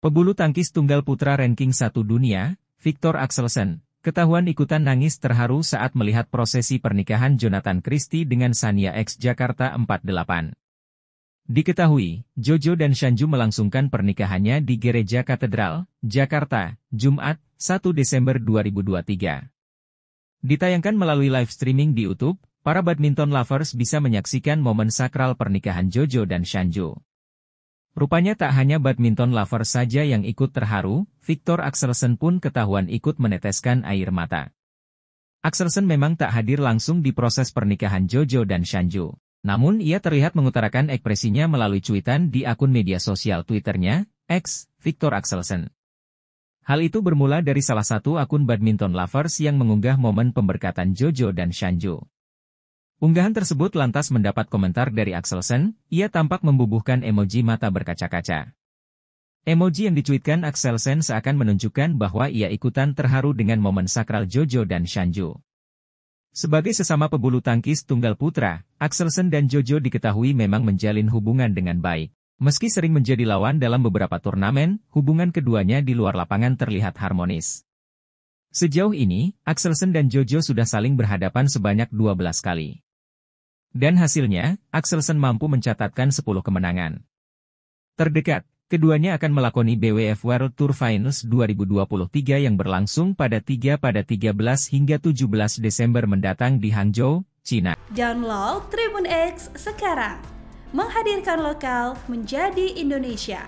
Pebulu tangkis tunggal putra ranking 1 dunia, Victor Axelsen, ketahuan ikutan nangis terharu saat melihat prosesi pernikahan Jonathan Christie dengan Sania X Jakarta 48. Diketahui, Jojo dan Shanju melangsungkan pernikahannya di Gereja Katedral, Jakarta, Jumat, 1 Desember 2023. Ditayangkan melalui live streaming di YouTube, para badminton lovers bisa menyaksikan momen sakral pernikahan Jojo dan Shanju. Rupanya tak hanya badminton lover saja yang ikut terharu, Victor Axelsen pun ketahuan ikut meneteskan air mata. Axelsen memang tak hadir langsung di proses pernikahan Jojo dan Shanjo. Namun ia terlihat mengutarakan ekspresinya melalui cuitan di akun media sosial Twitternya, X, Victor Axelsen. Hal itu bermula dari salah satu akun badminton lovers yang mengunggah momen pemberkatan Jojo dan Shanjo. Unggahan tersebut lantas mendapat komentar dari Axelsen, ia tampak membubuhkan emoji mata berkaca-kaca. Emoji yang dicuitkan Axelsen seakan menunjukkan bahwa ia ikutan terharu dengan momen sakral Jojo dan Shanju. Sebagai sesama pebulu tangkis tunggal putra, Axelsen dan Jojo diketahui memang menjalin hubungan dengan baik. Meski sering menjadi lawan dalam beberapa turnamen, hubungan keduanya di luar lapangan terlihat harmonis. Sejauh ini, Axelsen dan Jojo sudah saling berhadapan sebanyak 12 kali. Dan hasilnya, Axelsen mampu mencatatkan 10 kemenangan. Terdekat, keduanya akan melakoni BWF World Tour Finals 2023 yang berlangsung pada 3 pada 13 hingga 17 Desember mendatang di Hangzhou, China. Download Tribun X sekarang. Menghadirkan lokal menjadi Indonesia.